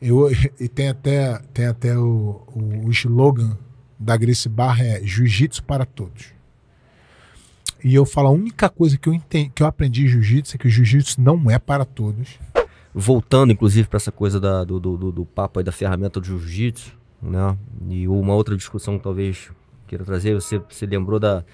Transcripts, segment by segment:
Eu, e tem até, tem até o, o, o slogan da Grace Barra é Jiu-Jitsu para todos. E eu falo, a única coisa que eu, entendi, que eu aprendi em Jiu-Jitsu é que o Jiu-Jitsu não é para todos. Voltando, inclusive, para essa coisa da, do, do, do papo aí da ferramenta do Jiu-Jitsu, né? E uma outra discussão que talvez queira trazer, você, se lembrou da,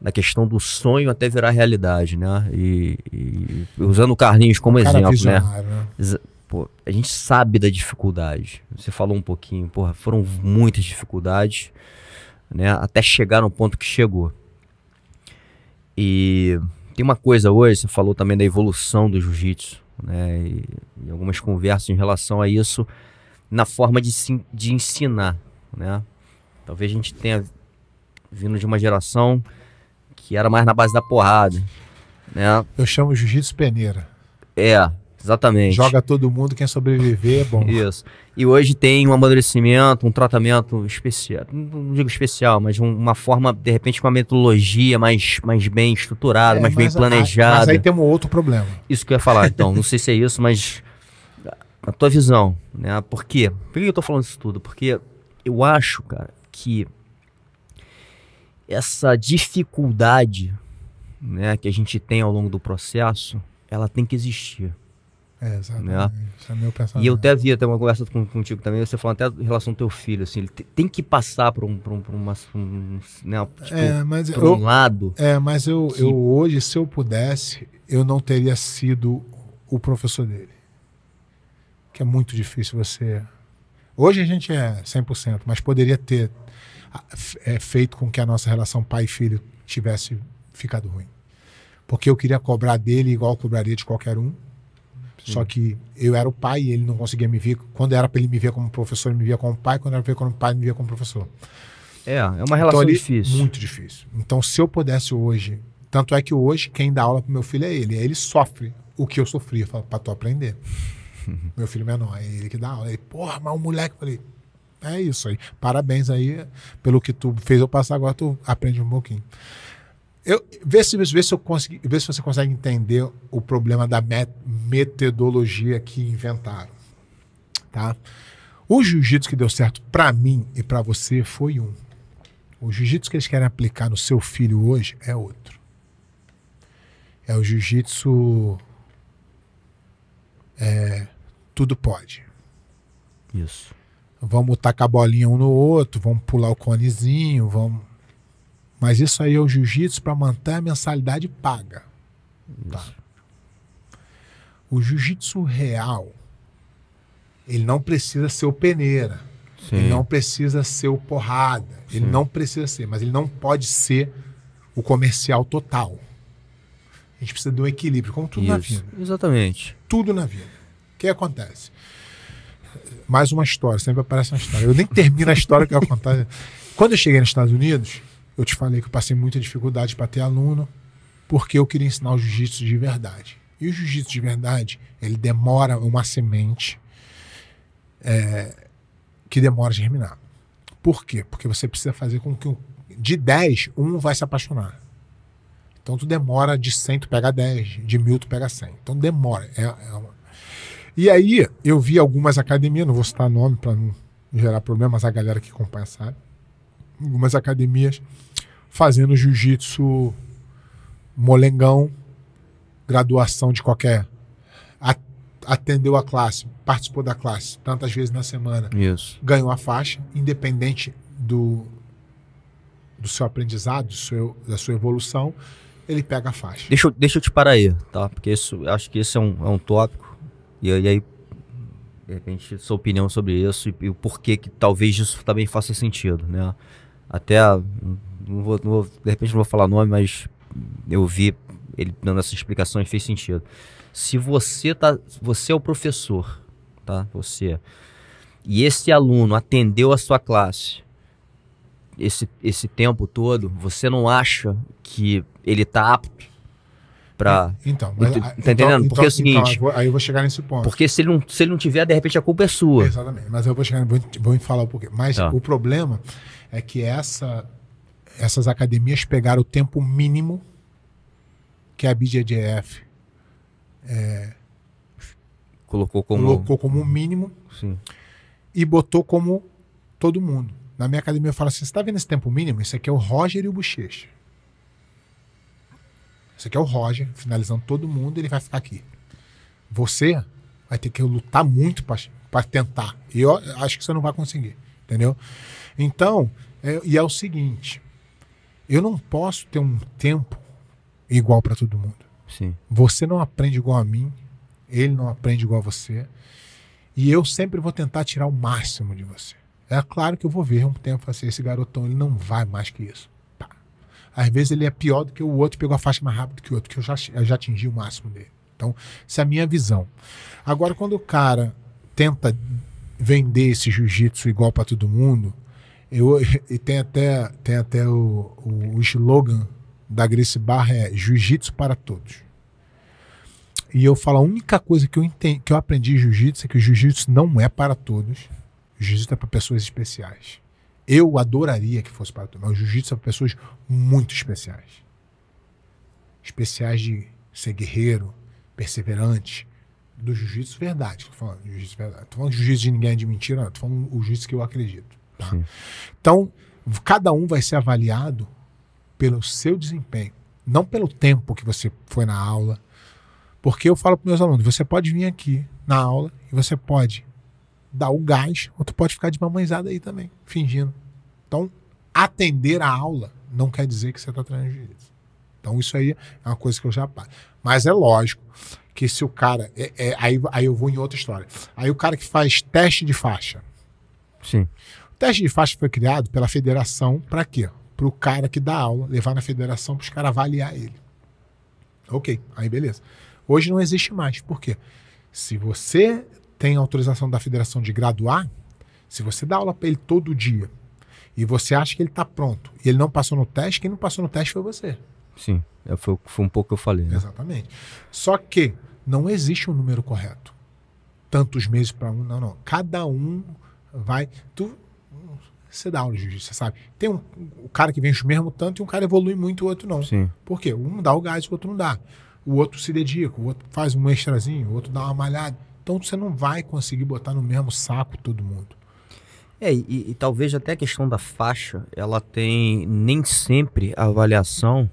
da questão do sonho até virar realidade, né? E, e usando o Carlinhos como um exemplo, né? né? Pô, a gente sabe da dificuldade. Você falou um pouquinho, porra, foram muitas dificuldades, né? Até chegar no ponto que chegou. E tem uma coisa hoje, você falou também da evolução do jiu-jitsu, né? E, e, algumas conversas em relação a isso na forma de, de ensinar, né? Talvez a gente tenha vindo de uma geração que era mais na base da porrada, né? Eu chamo jiu-jitsu peneira. É, Exatamente. Joga todo mundo, quem sobreviver é bom. Isso. E hoje tem um amadurecimento, um tratamento especial, não digo especial, mas um, uma forma, de repente, com uma metodologia mais, mais bem estruturada, é, mais bem planejada. mas aí tem um outro problema. Isso que eu ia falar, então. não sei se é isso, mas a tua visão, né? Por quê? Por que eu tô falando isso tudo? Porque eu acho, cara, que essa dificuldade né, que a gente tem ao longo do processo, ela tem que existir é, Né? É e eu até vi até uma conversa com, contigo também, você falando até em relação ao teu filho, assim, ele tem que passar por um, por um, por uma, um, né, tipo, é, mas por eu, lado. É, mas eu, que... eu hoje, se eu pudesse, eu não teria sido o professor dele. Que é muito difícil você. Hoje a gente é 100%, mas poderia ter é, feito com que a nossa relação pai-filho tivesse ficado ruim. Porque eu queria cobrar dele igual eu cobraria de qualquer um só que eu era o pai e ele não conseguia me ver. Quando era para ele me ver como professor, ele me via como pai. Quando era para ver como pai, ele me via como professor. É, é uma relação então, difícil. Muito difícil. Então, se eu pudesse hoje. Tanto é que hoje quem dá aula pro meu filho é ele. Ele sofre o que eu sofri para tu aprender. meu filho menor, é ele que dá aula. Ele, porra, mas o moleque. falei, é isso aí. Parabéns aí pelo que tu fez eu passar. Agora tu aprende um pouquinho. Eu, vê, se, vê, se eu consegui, vê se você consegue entender o problema da met metodologia que inventaram. Tá? O jiu-jitsu que deu certo para mim e para você foi um. O jiu-jitsu que eles querem aplicar no seu filho hoje é outro. É o jiu-jitsu. É, tudo pode. Isso. Vamos tacar a bolinha um no outro, vamos pular o conezinho, vamos mas isso aí é o jiu-jitsu para manter a mensalidade paga. Tá? O jiu-jitsu real, ele não precisa ser o peneira. Sim. Ele não precisa ser o porrada. Sim. Ele não precisa ser, mas ele não pode ser o comercial total. A gente precisa de um equilíbrio, como tudo Isso. na vida. Exatamente. Tudo na vida. O que acontece? Mais uma história, sempre aparece uma história. Eu nem termino a história que acontece. Quando eu cheguei nos Estados Unidos, eu te falei que eu passei muita dificuldade para ter aluno, porque eu queria ensinar o jiu-jitsu de verdade. E o jiu-jitsu de verdade, ele demora uma semente é, que demora a germinar. Por quê? Porque você precisa fazer com que um, de 10, um vai se apaixonar. Então tu demora de 100, tu pega 10, de mil tu pega 100. Então demora. É, é uma... E aí eu vi algumas academias, não vou citar nome para não gerar problemas, a galera que acompanha sabe algumas academias fazendo jiu-jitsu molengão, graduação de qualquer. Atendeu a classe, participou da classe tantas vezes na semana. Isso. Ganhou a faixa, independente do, do seu aprendizado, do seu, da sua evolução, ele pega a faixa. Deixa eu, deixa eu te parar aí, tá? Porque isso, acho que esse é um, é um tópico. E, aí, de repente, sua opinião sobre isso e, e o porquê que talvez isso também faça sentido, né? Até. Ah, não vou, não vou, de repente não vou falar nome, mas eu vi ele dando essa explicação e fez sentido. Se você tá. Você é o professor, tá? Você. E esse aluno atendeu a sua classe esse, esse tempo todo, você não acha que ele tá apto para é, Então, mas, tá então, entendendo? Porque é o então, seguinte. Então, aí eu vou chegar nesse ponto. Porque se ele, não, se ele não tiver, de repente a culpa é sua. Exatamente. Mas eu vou chegar, vou, vou falar o porquê. Mas tá. o problema é que essa, essas academias pegaram o tempo mínimo que a BJJF é, colocou como colocou como mínimo Sim. e botou como todo mundo. Na minha academia eu falo assim: você está vendo esse tempo mínimo? Isso aqui é o Roger e o Bochecha. Esse aqui é o Roger, finalizando todo mundo, ele vai ficar aqui. Você vai ter que lutar muito para tentar. E eu acho que você não vai conseguir, entendeu? Então, é, e é o seguinte: eu não posso ter um tempo igual para todo mundo. Sim. Você não aprende igual a mim, ele não aprende igual a você. E eu sempre vou tentar tirar o máximo de você. É claro que eu vou ver um tempo assim, esse garotão ele não vai mais que isso. Às vezes ele é pior do que o outro, pegou a faixa mais rápido que o outro, que eu já, eu já atingi o máximo dele. Então, essa é a minha visão. Agora, quando o cara tenta vender esse jiu-jitsu igual para todo mundo, eu, e tem até, tem até o, o, o slogan da Grace Barra é Jiu-Jitsu para todos. E eu falo, a única coisa que eu, entendi, que eu aprendi jiu-jitsu é que o jiu-jitsu não é para todos. O jiu-jitsu é para pessoas especiais. Eu adoraria que fosse para tomar. O jiu-jitsu é para pessoas muito especiais. Especiais de ser guerreiro, perseverante. Do jiu-jitsu verdade. Estou falando jiu-jitsu verdade. falando jiu-jitsu de ninguém de mentira, não. Tô falando o jiu-jitsu que eu acredito. Tá? Então, cada um vai ser avaliado pelo seu desempenho, não pelo tempo que você foi na aula. Porque eu falo para meus alunos, você pode vir aqui na aula e você pode dá o gás, ou tu pode ficar de mamãezada aí também, fingindo. Então, atender a aula não quer dizer que você está transgredindo Então, isso aí é uma coisa que eu já passo. Mas é lógico que se o cara. É, é, aí, aí eu vou em outra história. Aí o cara que faz teste de faixa. Sim. O teste de faixa foi criado pela federação para quê? Para o cara que dá aula, levar na federação para os caras avaliar ele. Ok, aí beleza. Hoje não existe mais. Por quê? Se você tem autorização da federação de graduar, se você dá aula para ele todo dia e você acha que ele está pronto e ele não passou no teste, quem não passou no teste foi você. Sim, é, foi, foi um pouco que eu falei. Né? Exatamente. Só que não existe um número correto. Tantos meses para um, não, não. Cada um vai. Tu, você dá aula de jiu-jitsu, você sabe. Tem um, o cara que vem o mesmo tanto e um cara evolui muito, o outro não. Sim. Por quê? Um dá o gás, o outro não dá. O outro se dedica, o outro faz um extrazinho, o outro dá uma malhada. Então você não vai conseguir botar no mesmo saco todo mundo. É, e, e talvez até a questão da faixa, ela tem nem sempre a avaliação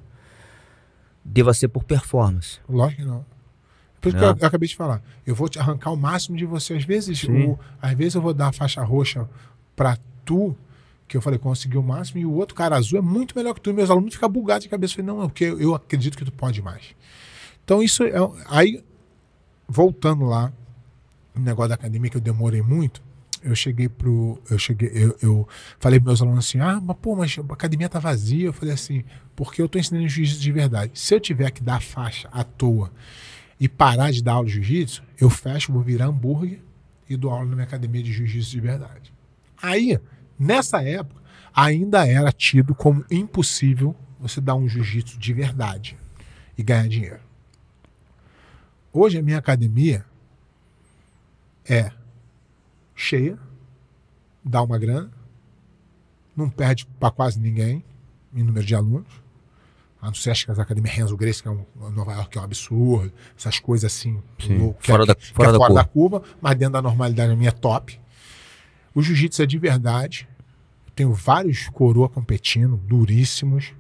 deva ser por performance. Lógico que não. Por isso que né? eu, eu, acabei de falar. Eu vou te arrancar o máximo de você. Às vezes, o, às vezes eu vou dar a faixa roxa para tu, que eu falei, consegui o máximo, e o outro cara azul é muito melhor que tu. E meus alunos ficam bugados de cabeça. Eu falei, não, é porque eu acredito que tu pode mais. Então, isso é. Aí, voltando lá, um negócio da academia que eu demorei muito, eu cheguei pro. Eu cheguei, eu, eu falei pros meus alunos assim, ah, mas pô, mas a academia tá vazia. Eu falei assim, porque eu tô ensinando jiu-jitsu de verdade. Se eu tiver que dar faixa à toa e parar de dar aula de jiu-jitsu, eu fecho, vou virar hambúrguer e dou aula na minha academia de jiu-jitsu de verdade. Aí, nessa época, ainda era tido como impossível você dar um jiu-jitsu de verdade e ganhar dinheiro. Hoje a minha academia é cheia, dá uma grana, não perde para quase ninguém em número de alunos. A não ser as academias Renzo Grace, que é um, Nova York, que é um absurdo, essas coisas assim, fora, da, curva. da curva, mas dentro da normalidade a minha é top. O jiu-jitsu é de verdade. Eu tenho vários coroa competindo, duríssimos.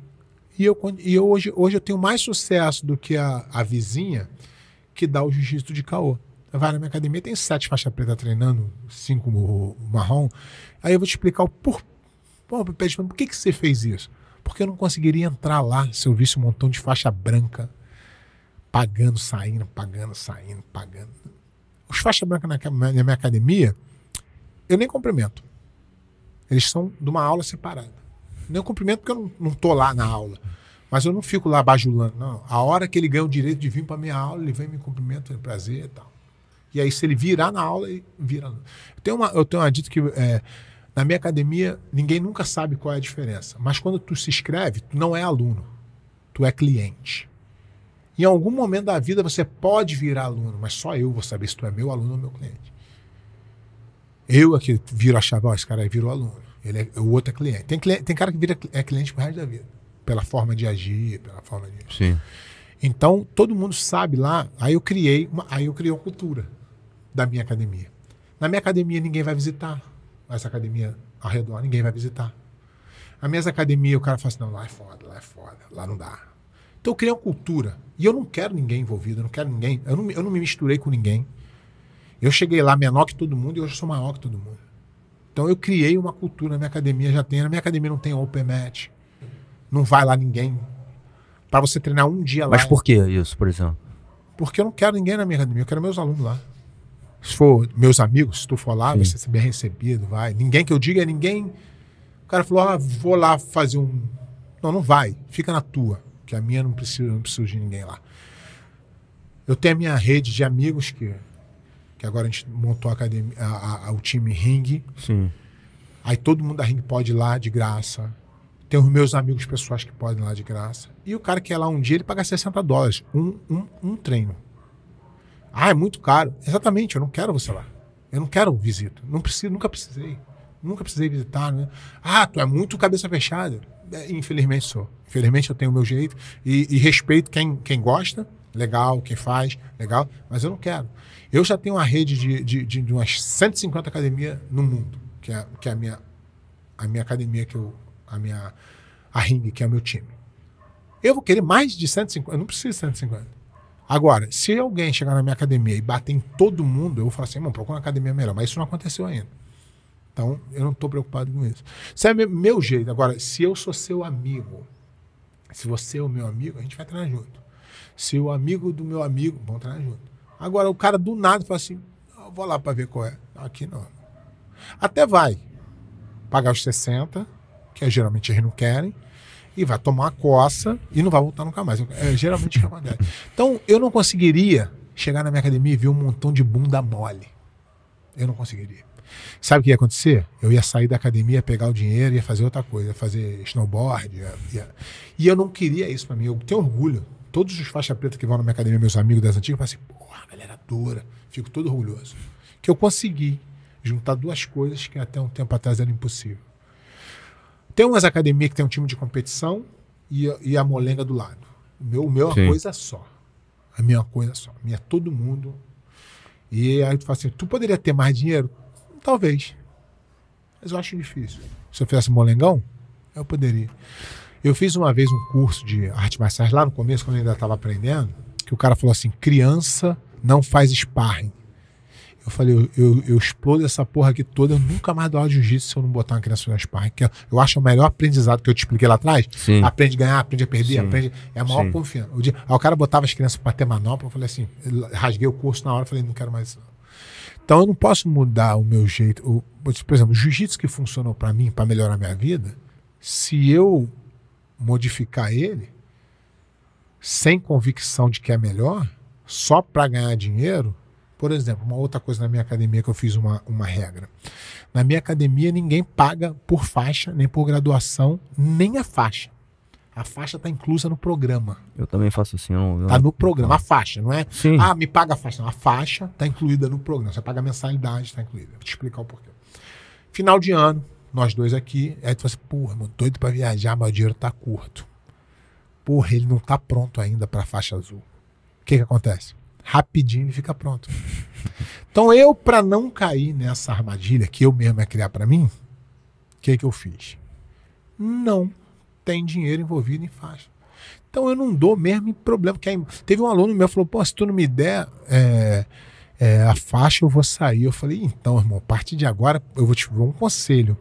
E, eu, e eu, hoje, hoje eu tenho mais sucesso do que a, a vizinha que dá o jiu-jitsu de caô. Vai na minha academia, tem sete faixa preta treinando, cinco marrom. Aí eu vou te explicar o por... Pô, por que, que você fez isso? Porque eu não conseguiria entrar lá se eu visse um montão de faixa branca pagando, saindo, pagando, saindo, pagando. Os faixa branca na, na minha academia, eu nem cumprimento. Eles são de uma aula separada. Nem cumprimento porque eu não, não tô lá na aula. Mas eu não fico lá bajulando, não. A hora que ele ganha o direito de vir para minha aula, ele vem me cumprimenta, é prazer e tal. E aí, se ele virar na aula, ele vira. Eu tenho uma, eu tenho uma dito que é, na minha academia, ninguém nunca sabe qual é a diferença. Mas quando tu se inscreve, tu não é aluno, tu é cliente. Em algum momento da vida você pode virar aluno, mas só eu vou saber se tu é meu aluno ou meu cliente. Eu aqui viro a chave, ó, esse cara aí virou aluno. Ele é, o outro é cliente. Tem, cliente, tem cara que vira, é cliente pro resto da vida. Pela forma de agir, pela forma de. Sim. Então, todo mundo sabe lá. Aí eu criei, uma, aí eu criei uma cultura da minha academia. Na minha academia ninguém vai visitar. Essa academia ao redor ninguém vai visitar. A minha academia o cara fala assim, não, lá é foda, lá é foda, lá não dá. Então eu criei uma cultura. E eu não quero ninguém envolvido, eu não quero ninguém. Eu não, eu não me misturei com ninguém. Eu cheguei lá menor que todo mundo e hoje eu sou maior que todo mundo. Então eu criei uma cultura na minha academia, já tem. Na minha academia não tem open match. Não vai lá ninguém. Para você treinar um dia lá. Mas por é que isso, por exemplo? Porque eu não quero ninguém na minha academia, eu quero meus alunos lá. Se for meus amigos, se tu for lá, Sim. vai ser bem recebido, vai. Ninguém que eu diga é ninguém. O cara falou, ah, vou lá fazer um. Não, não vai. Fica na tua, que a minha não precisa, não precisa de ninguém lá. Eu tenho a minha rede de amigos que, que agora a gente montou a academia, a, a, o time Ring. Sim. Aí todo mundo da Ring pode ir lá de graça. Tem os meus amigos pessoais que podem ir lá de graça. E o cara que é lá um dia, ele paga 60 dólares. Um, um, um treino. Ah, é muito caro. Exatamente, eu não quero você lá. Eu não quero visita. Não preciso, nunca precisei. Nunca precisei visitar, né? Ah, tu é muito cabeça fechada. É, infelizmente sou. Infelizmente eu tenho o meu jeito e, e, respeito quem, quem gosta, legal, quem faz, legal, mas eu não quero. Eu já tenho uma rede de, de, de, de umas 150 academias no mundo, que é, que é a, minha, a minha academia, que eu, a minha a ringue, que é o meu time. Eu vou querer mais de 150, eu não preciso de 150. Agora, se alguém chegar na minha academia e bater em todo mundo, eu vou falar assim, irmão, procura uma academia melhor. Mas isso não aconteceu ainda. Então, eu não estou preocupado com isso. Isso é meu jeito. Agora, se eu sou seu amigo, se você é o meu amigo, a gente vai treinar junto. Se o amigo do meu amigo, vamos treinar junto. Agora, o cara do nada fala assim, eu ah, vou lá para ver qual é. Aqui não. Até vai. Pagar os 60, que é, geralmente eles não querem e vai tomar a coça e não vai voltar nunca mais. É, geralmente é uma acontece. Então, eu não conseguiria chegar na minha academia e ver um montão de bunda mole. Eu não conseguiria. Sabe o que ia acontecer? Eu ia sair da academia, pegar o dinheiro, ia fazer outra coisa, ia fazer snowboard. Ia, ia... E eu não queria isso para mim. Eu tenho orgulho. Todos os faixa preta que vão na minha academia, meus amigos das antigas, falam assim: porra, a galera adora. É Fico todo orgulhoso. Que eu consegui juntar duas coisas que até um tempo atrás era impossível tem umas academias que tem um time de competição e, e a molenga do lado. O meu, o meu é uma coisa só. A minha é coisa só. A minha é todo mundo. E aí tu fala assim, tu poderia ter mais dinheiro? Talvez. Mas eu acho difícil. Se eu fizesse molengão, eu poderia. Eu fiz uma vez um curso de arte marciais lá no começo, quando eu ainda estava aprendendo, que o cara falou assim: criança não faz sparring. Eu falei, eu, eu, eu, explodo essa porra aqui toda, eu nunca mais dou aula de jiu-jitsu se eu não botar uma criança no sparring, é, eu acho o melhor aprendizado que eu te expliquei lá atrás. Sim. Aprende a ganhar, aprende a perder, Sim. aprende. É a maior Sim. confiança. O dia, aí o cara botava as crianças para ter manopla, eu falei assim, rasguei o curso na hora, falei, não quero mais isso. Então eu não posso mudar o meu jeito. O, por exemplo, o jiu-jitsu que funcionou para mim, para melhorar a minha vida, se eu modificar ele sem convicção de que é melhor, só para ganhar dinheiro, por exemplo, uma outra coisa na minha academia que eu fiz uma, uma regra. Na minha academia, ninguém paga por faixa, nem por graduação, nem a faixa. A faixa está inclusa no programa. Eu também faço assim. Eu... Tá no programa, a faixa, não é? Sim. Ah, me paga a faixa. Não, a faixa está incluída no programa. Você paga a mensalidade, está incluída. Vou te explicar o porquê. Final de ano, nós dois aqui. Aí tu fala assim, porra, mano, doido para viajar, mas o dinheiro tá curto. Porra, ele não tá pronto ainda para a faixa azul. O que que acontece? rapidinho e fica pronto. Então eu, para não cair nessa armadilha que eu mesmo ia criar para mim, o que, que eu fiz? Não tem dinheiro envolvido em faixa. Então eu não dou mesmo em problema. Porque aí, teve um aluno meu que falou: pô, se tu não me der é, é, a faixa, eu vou sair. Eu falei: então, irmão, a partir de agora eu vou te dar um conselho.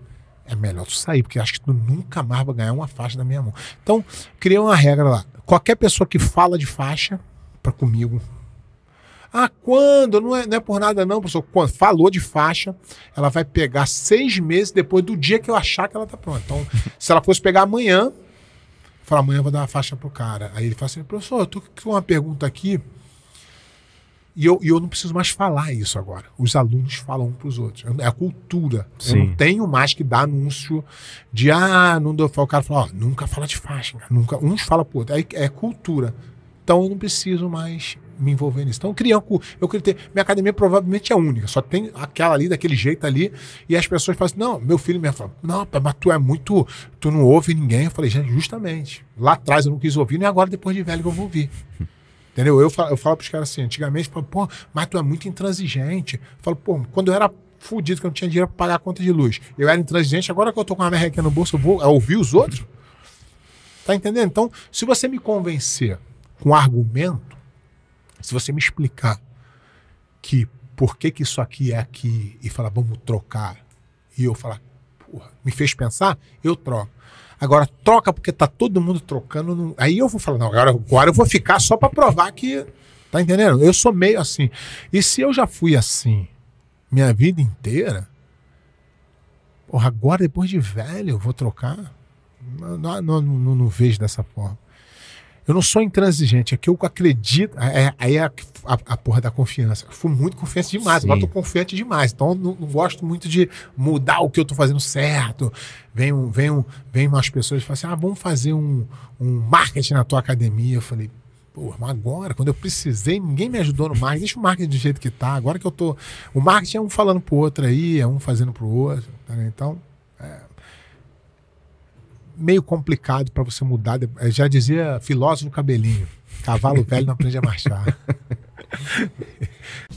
É melhor tu sair, porque acho que tu nunca mais vai ganhar uma faixa na minha mão. Então, criei uma regra lá. Qualquer pessoa que fala de faixa, para comigo, ah, quando? Não é, não é por nada, não, professor. Quando falou de faixa, ela vai pegar seis meses depois do dia que eu achar que ela tá pronta. Então, se ela fosse pegar amanhã, fala, amanhã eu vou dar uma faixa pro cara. Aí ele fala assim, professor, eu tô com uma pergunta aqui. E eu, e eu não preciso mais falar isso agora. Os alunos falam um para os outros. É a cultura. Sim. Eu não tenho mais que dar anúncio de ah, não O cara fala, ó, nunca fala de faixa, nunca. Uns falam pro outro. É, é cultura. Então eu não preciso mais me envolver nisso. Então, criando, eu queria ter. Minha academia provavelmente é única, só tem aquela ali, daquele jeito ali. E as pessoas falam assim: não, meu filho me fala, não, mas tu é muito. Tu não ouve ninguém. Eu falei, gente, justamente. Lá atrás eu não quis ouvir, nem agora, depois de velho, que eu vou ouvir. Entendeu? Eu falo, eu falo pros caras assim, antigamente, pô, mas tu é muito intransigente. Eu falo, pô, quando eu era fudido, que eu não tinha dinheiro para pagar a conta de luz, eu era intransigente, agora que eu tô com uma merrequinha no bolso, eu vou ouvir os outros? Tá entendendo? Então, se você me convencer com argumento, se você me explicar que por que, que isso aqui é aqui e falar vamos trocar, e eu falar, porra, me fez pensar, eu troco. Agora, troca porque tá todo mundo trocando. Aí eu vou falar, não, agora, agora eu vou ficar só para provar que. Tá entendendo? Eu sou meio assim. E se eu já fui assim minha vida inteira, porra, agora depois de velho eu vou trocar? Não, não, não, não, não vejo dessa forma. Eu não sou intransigente, é que eu acredito. É, é, aí é a, a, a, porra da confiança. Eu fui muito confiante demais, Sim. agora tô confiante demais. Então não, não, gosto muito de mudar o que eu tô fazendo certo. Vem, um, vem, um, vem umas pessoas e falam assim: ah, vamos fazer um, um marketing na tua academia. Eu falei, Pô, mas agora, quando eu precisei, ninguém me ajudou no marketing. Deixa o marketing do jeito que tá. Agora que eu tô. O marketing é um falando pro outro aí, é um fazendo pro outro. Tá, né? Então, meio complicado para você mudar. Eh, já dizia filósofo cabelinho, cavalo velho não aprende a marchar.